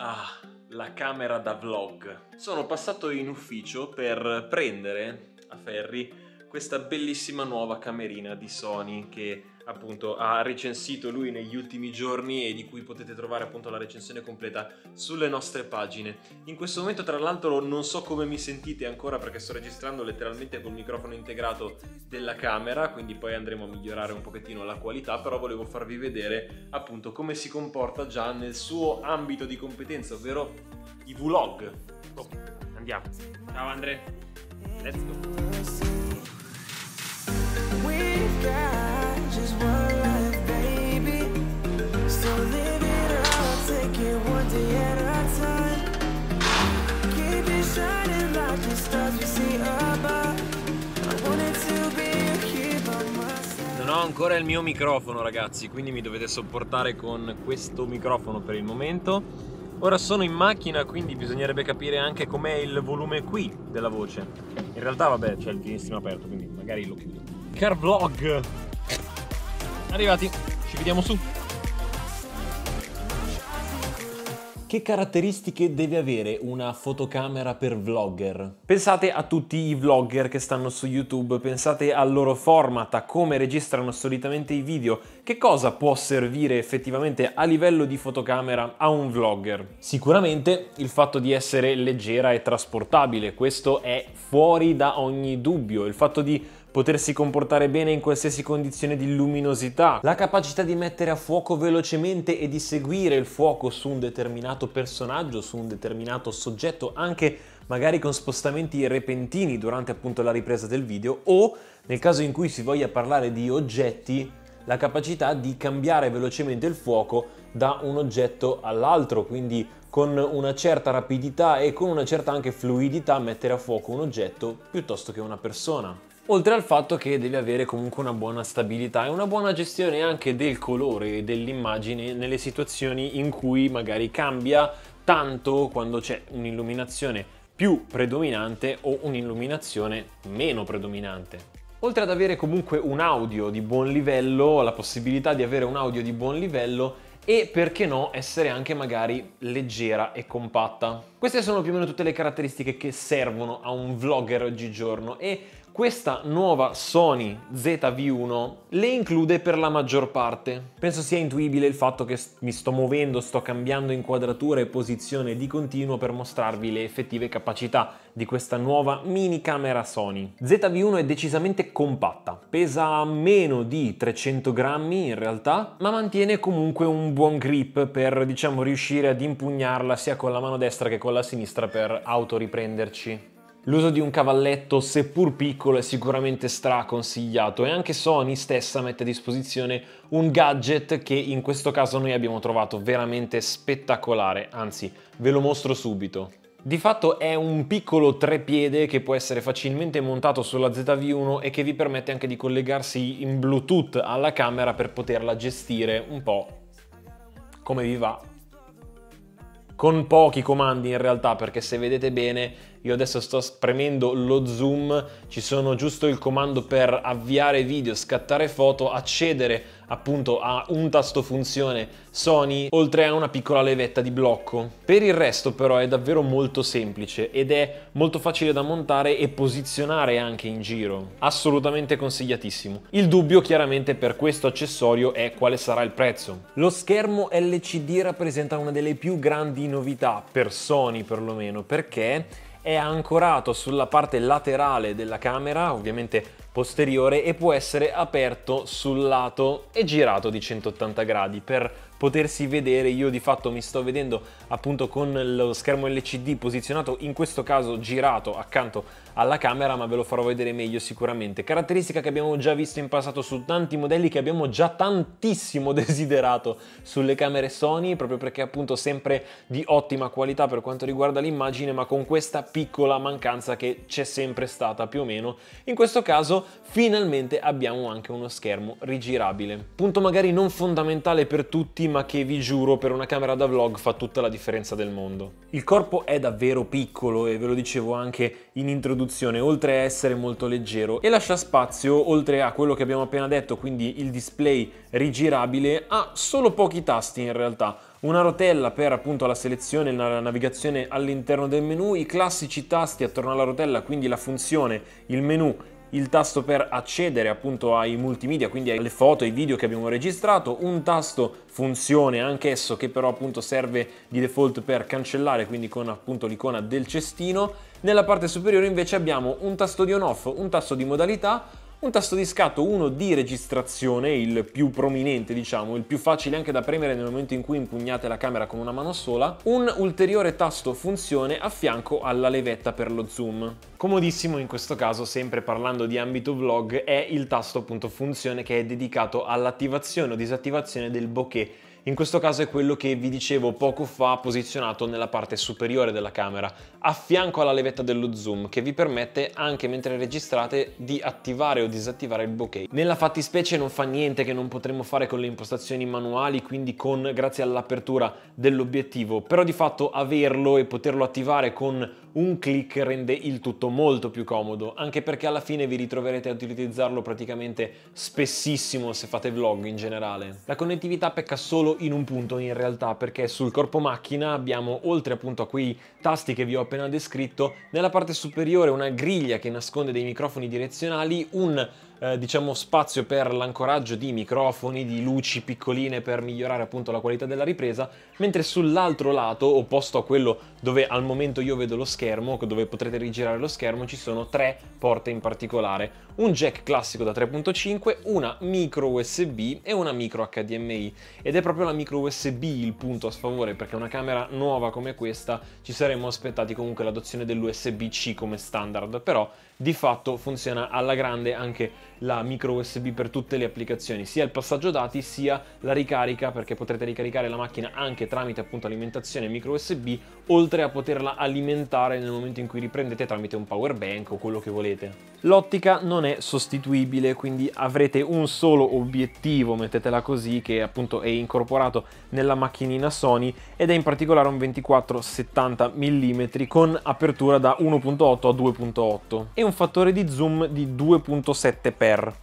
Ah, la camera da vlog. Sono passato in ufficio per prendere a Ferri questa bellissima nuova camerina di Sony che appunto ha recensito lui negli ultimi giorni e di cui potete trovare appunto la recensione completa sulle nostre pagine. In questo momento tra l'altro non so come mi sentite ancora perché sto registrando letteralmente col microfono integrato della camera, quindi poi andremo a migliorare un pochettino la qualità, però volevo farvi vedere appunto come si comporta già nel suo ambito di competenza, ovvero i vlog. Oh, andiamo. Ciao Andre. Let's go. Non ho ancora il mio microfono ragazzi, quindi mi dovete sopportare con questo microfono per il momento. Ora sono in macchina, quindi bisognerebbe capire anche com'è il volume qui della voce. In realtà vabbè, c'è il finestrino aperto, quindi magari lo chiudo. Car Vlog. Arrivati, ci vediamo su. Che caratteristiche deve avere una fotocamera per vlogger? Pensate a tutti i vlogger che stanno su YouTube, pensate al loro format, a come registrano solitamente i video, che cosa può servire effettivamente a livello di fotocamera a un vlogger? Sicuramente il fatto di essere leggera e trasportabile, questo è fuori da ogni dubbio, il fatto di potersi comportare bene in qualsiasi condizione di luminosità, la capacità di mettere a fuoco velocemente e di seguire il fuoco su un determinato personaggio, su un determinato soggetto, anche magari con spostamenti repentini durante appunto la ripresa del video o nel caso in cui si voglia parlare di oggetti la capacità di cambiare velocemente il fuoco da un oggetto all'altro, quindi con una certa rapidità e con una certa anche fluidità mettere a fuoco un oggetto piuttosto che una persona. Oltre al fatto che devi avere comunque una buona stabilità e una buona gestione anche del colore e dell'immagine nelle situazioni in cui magari cambia tanto quando c'è un'illuminazione più predominante o un'illuminazione meno predominante. Oltre ad avere comunque un audio di buon livello, la possibilità di avere un audio di buon livello, e perché no essere anche magari leggera e compatta. Queste sono più o meno tutte le caratteristiche che servono a un vlogger oggigiorno e questa nuova Sony ZV1 le include per la maggior parte. Penso sia intuibile il fatto che mi sto muovendo, sto cambiando inquadratura e posizione di continuo per mostrarvi le effettive capacità di questa nuova mini camera Sony. ZV1 è decisamente compatta, pesa meno di 300 grammi in realtà, ma mantiene comunque un buon grip per diciamo riuscire ad impugnarla sia con la mano destra che con la sinistra per autoriprenderci. L'uso di un cavalletto, seppur piccolo, è sicuramente straconsigliato e anche Sony stessa mette a disposizione un gadget che in questo caso noi abbiamo trovato veramente spettacolare, anzi ve lo mostro subito. Di fatto è un piccolo trepiede che può essere facilmente montato sulla ZV1 e che vi permette anche di collegarsi in Bluetooth alla camera per poterla gestire un po' come vi va. Con pochi comandi in realtà perché se vedete bene io adesso sto premendo lo zoom, ci sono giusto il comando per avviare video, scattare foto, accedere appunto a un tasto funzione Sony, oltre a una piccola levetta di blocco. Per il resto però è davvero molto semplice ed è molto facile da montare e posizionare anche in giro. Assolutamente consigliatissimo. Il dubbio chiaramente per questo accessorio è quale sarà il prezzo. Lo schermo LCD rappresenta una delle più grandi novità per Sony perlomeno perché è ancorato sulla parte laterale della camera, ovviamente posteriore e può essere aperto sul lato e girato di 180 gradi per potersi vedere, io di fatto mi sto vedendo appunto con lo schermo LCD posizionato in questo caso girato accanto alla camera ma ve lo farò vedere meglio sicuramente. Caratteristica che abbiamo già visto in passato su tanti modelli che abbiamo già tantissimo desiderato sulle camere Sony proprio perché appunto sempre di ottima qualità per quanto riguarda l'immagine ma con questa piccola mancanza che c'è sempre stata più o meno. In questo caso finalmente abbiamo anche uno schermo rigirabile. Punto magari non fondamentale per tutti, ma che vi giuro per una camera da vlog fa tutta la differenza del mondo. Il corpo è davvero piccolo e ve lo dicevo anche in introduzione, oltre a essere molto leggero e lascia spazio, oltre a quello che abbiamo appena detto, quindi il display rigirabile, ha solo pochi tasti in realtà una rotella per appunto la selezione e la navigazione all'interno del menu, i classici tasti attorno alla rotella, quindi la funzione, il menu il tasto per accedere appunto ai multimedia, quindi alle foto, ai video che abbiamo registrato, un tasto funzione anch'esso che però appunto serve di default per cancellare, quindi con appunto l'icona del cestino. Nella parte superiore invece abbiamo un tasto di on off, un tasto di modalità, un tasto di scatto 1 di registrazione, il più prominente diciamo, il più facile anche da premere nel momento in cui impugnate la camera con una mano sola, un ulteriore tasto funzione a fianco alla levetta per lo zoom. Comodissimo in questo caso, sempre parlando di ambito vlog, è il tasto appunto funzione che è dedicato all'attivazione o disattivazione del bokeh in questo caso è quello che vi dicevo poco fa posizionato nella parte superiore della camera, a fianco alla levetta dello zoom che vi permette anche mentre registrate di attivare o disattivare il bokeh. Nella fattispecie non fa niente che non potremmo fare con le impostazioni manuali, quindi con, grazie all'apertura dell'obiettivo, però di fatto averlo e poterlo attivare con un clic rende il tutto molto più comodo, anche perché alla fine vi ritroverete ad utilizzarlo praticamente spessissimo se fate vlog in generale. La connettività pecca solo in un punto in realtà, perché sul corpo macchina abbiamo, oltre appunto a quei tasti che vi ho appena descritto, nella parte superiore una griglia che nasconde dei microfoni direzionali, un eh, diciamo, spazio per l'ancoraggio di microfoni, di luci piccoline per migliorare appunto la qualità della ripresa, mentre sull'altro lato, opposto a quello dove al momento io vedo lo schermo, dove potrete rigirare lo schermo, ci sono tre porte in particolare. Un jack classico da 3.5, una micro USB e una micro HDMI. Ed è proprio la micro USB il punto a sfavore, perché una camera nuova come questa ci saremmo aspettati comunque l'adozione dell'USB-C come standard, però di fatto funziona alla grande anche la micro USB per tutte le applicazioni, sia il passaggio dati sia la ricarica, perché potrete ricaricare la macchina anche tramite appunto alimentazione micro USB, oltre a poterla alimentare nel momento in cui riprendete tramite un power bank o quello che volete. L'ottica non è sostituibile, quindi avrete un solo obiettivo, mettetela così, che appunto è incorporato nella macchinina Sony ed è in particolare un 24-70 mm con apertura da 1.8 a 2.8 un fattore di zoom di 2.7 per.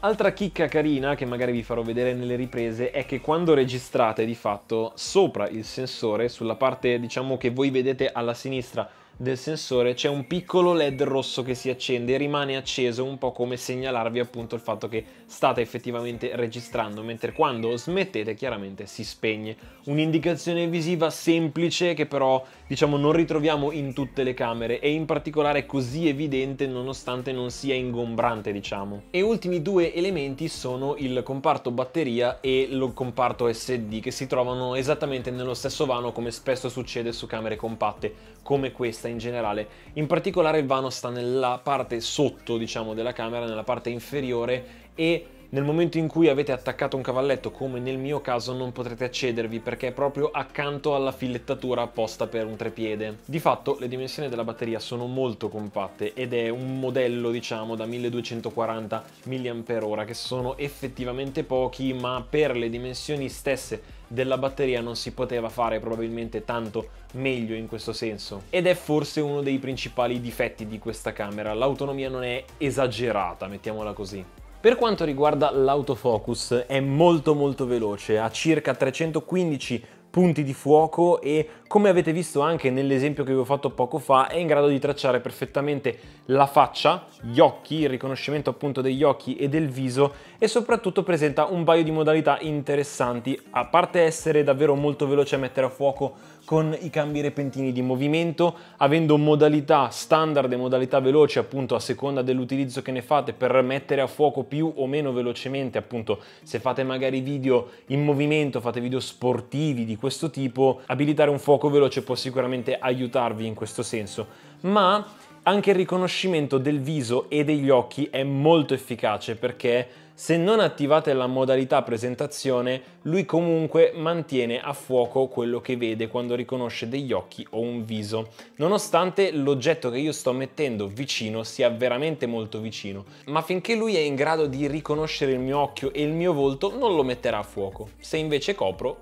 Altra chicca carina che magari vi farò vedere nelle riprese è che quando registrate di fatto sopra il sensore, sulla parte diciamo che voi vedete alla sinistra del sensore c'è un piccolo LED rosso che si accende e rimane acceso un po' come segnalarvi appunto il fatto che state effettivamente registrando, mentre quando smettete chiaramente si spegne. Un'indicazione visiva semplice che però diciamo non ritroviamo in tutte le camere e in particolare così evidente nonostante non sia ingombrante diciamo. E ultimi due elementi sono il comparto batteria e lo comparto SD che si trovano esattamente nello stesso vano come spesso succede su camere compatte come questa in generale. In particolare il vano sta nella parte sotto, diciamo, della camera, nella parte inferiore e nel momento in cui avete attaccato un cavalletto, come nel mio caso, non potrete accedervi perché è proprio accanto alla filettatura apposta per un trepiede. Di fatto le dimensioni della batteria sono molto compatte ed è un modello diciamo da 1240 mAh che sono effettivamente pochi ma per le dimensioni stesse della batteria non si poteva fare probabilmente tanto meglio in questo senso. Ed è forse uno dei principali difetti di questa camera, l'autonomia non è esagerata, mettiamola così. Per quanto riguarda l'autofocus è molto molto veloce, a circa 315 punti di fuoco e come avete visto anche nell'esempio che vi ho fatto poco fa è in grado di tracciare perfettamente la faccia, gli occhi, il riconoscimento appunto degli occhi e del viso e soprattutto presenta un paio di modalità interessanti a parte essere davvero molto veloce a mettere a fuoco con i cambi repentini di movimento, avendo modalità standard e modalità veloce appunto a seconda dell'utilizzo che ne fate per mettere a fuoco più o meno velocemente appunto se fate magari video in movimento, fate video sportivi di questo tipo, abilitare un fuoco veloce può sicuramente aiutarvi in questo senso, ma anche il riconoscimento del viso e degli occhi è molto efficace perché se non attivate la modalità presentazione, lui comunque mantiene a fuoco quello che vede quando riconosce degli occhi o un viso, nonostante l'oggetto che io sto mettendo vicino sia veramente molto vicino, ma finché lui è in grado di riconoscere il mio occhio e il mio volto non lo metterà a fuoco. Se invece copro,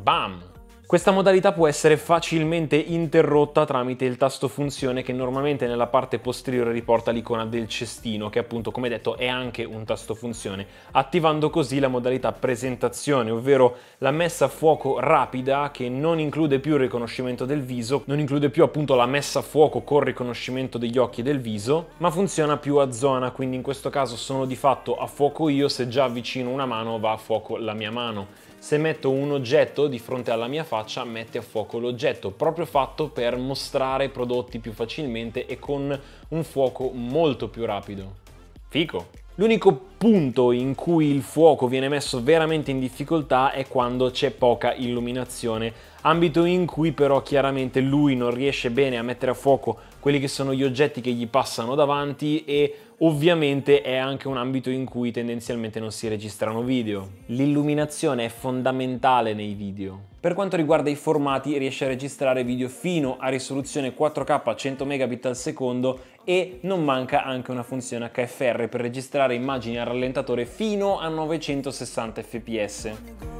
bam! Questa modalità può essere facilmente interrotta tramite il tasto funzione che normalmente nella parte posteriore riporta l'icona del cestino, che appunto come detto è anche un tasto funzione, attivando così la modalità presentazione, ovvero la messa a fuoco rapida che non include più il riconoscimento del viso, non include più appunto la messa a fuoco col riconoscimento degli occhi e del viso, ma funziona più a zona, quindi in questo caso sono di fatto a fuoco io, se già avvicino una mano va a fuoco la mia mano se metto un oggetto di fronte alla mia faccia mette a fuoco l'oggetto, proprio fatto per mostrare i prodotti più facilmente e con un fuoco molto più rapido. Fico! L'unico punto in cui il fuoco viene messo veramente in difficoltà è quando c'è poca illuminazione, ambito in cui però chiaramente lui non riesce bene a mettere a fuoco quelli che sono gli oggetti che gli passano davanti e Ovviamente è anche un ambito in cui tendenzialmente non si registrano video. L'illuminazione è fondamentale nei video. Per quanto riguarda i formati riesce a registrare video fino a risoluzione 4K a 100 Mbps al secondo e non manca anche una funzione HFR per registrare immagini a rallentatore fino a 960 fps.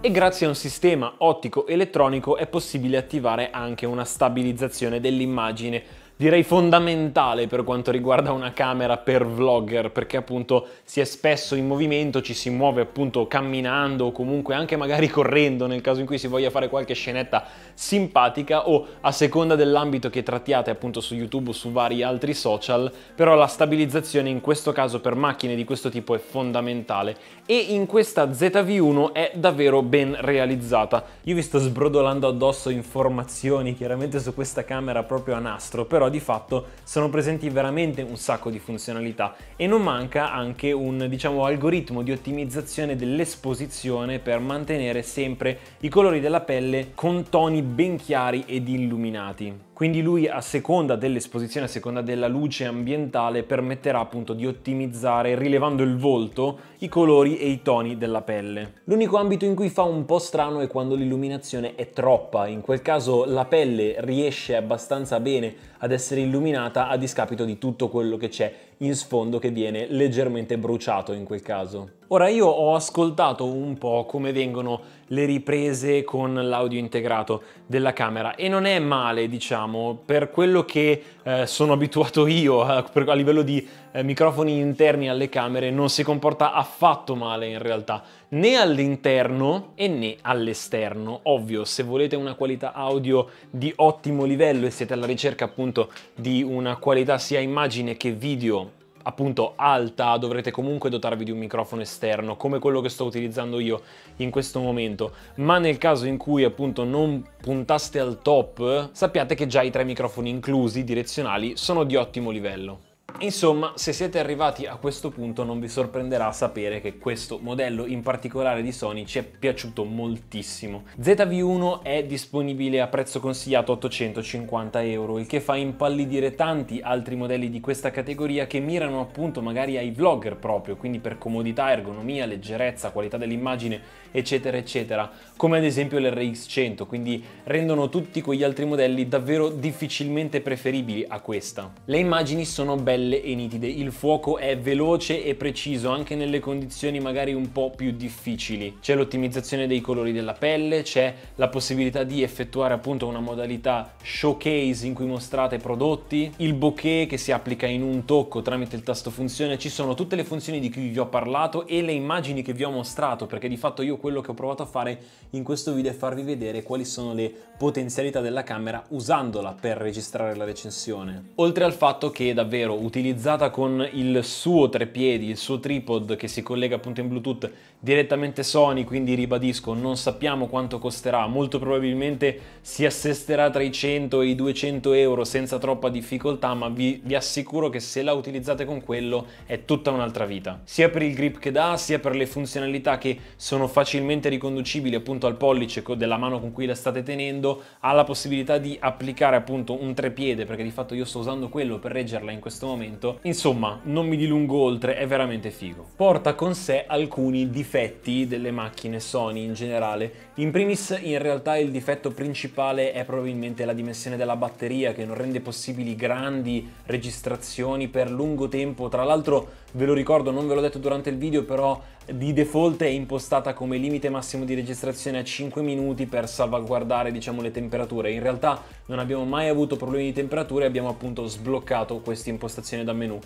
e grazie a un sistema ottico elettronico è possibile attivare anche una stabilizzazione dell'immagine direi fondamentale per quanto riguarda una camera per vlogger, perché appunto si è spesso in movimento, ci si muove appunto camminando o comunque anche magari correndo nel caso in cui si voglia fare qualche scenetta simpatica o a seconda dell'ambito che trattiate appunto su YouTube o su vari altri social, però la stabilizzazione in questo caso per macchine di questo tipo è fondamentale e in questa ZV1 è davvero ben realizzata. Io vi sto sbrodolando addosso informazioni chiaramente su questa camera proprio a nastro, però di fatto sono presenti veramente un sacco di funzionalità e non manca anche un diciamo, algoritmo di ottimizzazione dell'esposizione per mantenere sempre i colori della pelle con toni ben chiari ed illuminati. Quindi lui a seconda dell'esposizione, a seconda della luce ambientale, permetterà appunto di ottimizzare, rilevando il volto, i colori e i toni della pelle. L'unico ambito in cui fa un po' strano è quando l'illuminazione è troppa, in quel caso la pelle riesce abbastanza bene ad essere illuminata a discapito di tutto quello che c'è in sfondo che viene leggermente bruciato in quel caso. Ora io ho ascoltato un po' come vengono le riprese con l'audio integrato della camera e non è male diciamo per quello che eh, sono abituato io a, per, a livello di eh, microfoni interni alle camere non si comporta affatto male in realtà, né all'interno e né all'esterno. Ovvio, se volete una qualità audio di ottimo livello e siete alla ricerca appunto di una qualità sia immagine che video appunto alta dovrete comunque dotarvi di un microfono esterno come quello che sto utilizzando io in questo momento ma nel caso in cui appunto non puntaste al top sappiate che già i tre microfoni inclusi direzionali sono di ottimo livello Insomma, se siete arrivati a questo punto non vi sorprenderà sapere che questo modello in particolare di Sony ci è piaciuto moltissimo. ZV1 è disponibile a prezzo consigliato 850 euro, il che fa impallidire tanti altri modelli di questa categoria che mirano appunto magari ai vlogger proprio, quindi per comodità, ergonomia, leggerezza, qualità dell'immagine, eccetera eccetera, come ad esempio l'RX100, quindi rendono tutti quegli altri modelli davvero difficilmente preferibili a questa. Le immagini sono belle belle e nitide. Il fuoco è veloce e preciso anche nelle condizioni magari un po' più difficili. C'è l'ottimizzazione dei colori della pelle, c'è la possibilità di effettuare appunto una modalità showcase in cui mostrate prodotti, il bokeh che si applica in un tocco tramite il tasto funzione, ci sono tutte le funzioni di cui vi ho parlato e le immagini che vi ho mostrato perché di fatto io quello che ho provato a fare in questo video è farvi vedere quali sono le potenzialità della camera usandola per registrare la recensione. Oltre al fatto che davvero utilizzata con il suo trepiedi, il suo tripod che si collega appunto in Bluetooth direttamente Sony, quindi ribadisco, non sappiamo quanto costerà, molto probabilmente si assesterà tra i 100 e i 200 euro senza troppa difficoltà, ma vi, vi assicuro che se la utilizzate con quello è tutta un'altra vita. Sia per il grip che dà, sia per le funzionalità che sono facilmente riconducibili appunto al pollice della mano con cui la state tenendo, ha la possibilità di applicare appunto un trepiede, perché di fatto io sto usando quello per reggerla in questo momento momento. Insomma, non mi dilungo oltre, è veramente figo. Porta con sé alcuni difetti delle macchine Sony in generale in primis in realtà il difetto principale è probabilmente la dimensione della batteria che non rende possibili grandi registrazioni per lungo tempo, tra l'altro ve lo ricordo, non ve l'ho detto durante il video, però di default è impostata come limite massimo di registrazione a 5 minuti per salvaguardare diciamo, le temperature. In realtà non abbiamo mai avuto problemi di temperature, abbiamo appunto sbloccato questa impostazione da menu.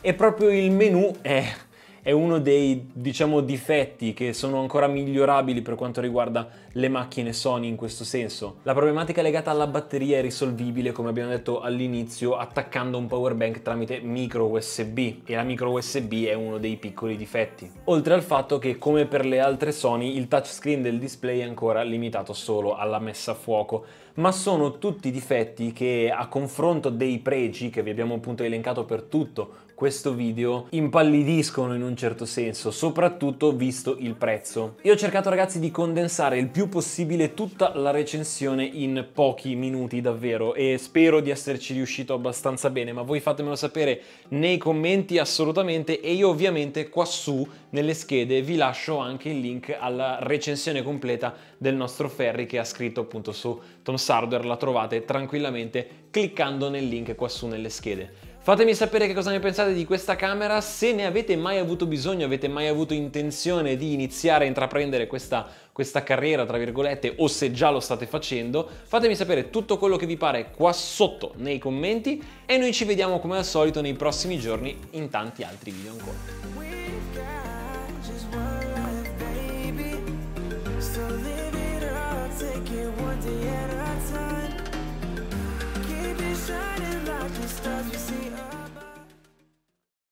E proprio il menu è è uno dei diciamo, difetti che sono ancora migliorabili per quanto riguarda le macchine Sony in questo senso. La problematica legata alla batteria è risolvibile come abbiamo detto all'inizio attaccando un power bank tramite micro USB e la micro USB è uno dei piccoli difetti. Oltre al fatto che come per le altre Sony il touchscreen del display è ancora limitato solo alla messa a fuoco ma sono tutti difetti che a confronto dei pregi che vi abbiamo appunto elencato per tutto questo video impallidiscono in un certo senso, soprattutto visto il prezzo. Io ho cercato ragazzi di condensare il più possibile tutta la recensione in pochi minuti davvero e spero di esserci riuscito abbastanza bene, ma voi fatemelo sapere nei commenti assolutamente e io ovviamente qua su nelle schede vi lascio anche il link alla recensione completa del nostro Ferri che ha scritto appunto su Tom Sardware, la trovate tranquillamente cliccando nel link qua su nelle schede. Fatemi sapere che cosa ne pensate di questa camera, se ne avete mai avuto bisogno, avete mai avuto intenzione di iniziare a intraprendere questa, questa carriera, tra virgolette, o se già lo state facendo, fatemi sapere tutto quello che vi pare qua sotto nei commenti e noi ci vediamo come al solito nei prossimi giorni in tanti altri video ancora. one day at a time Keep it shining like the stars you see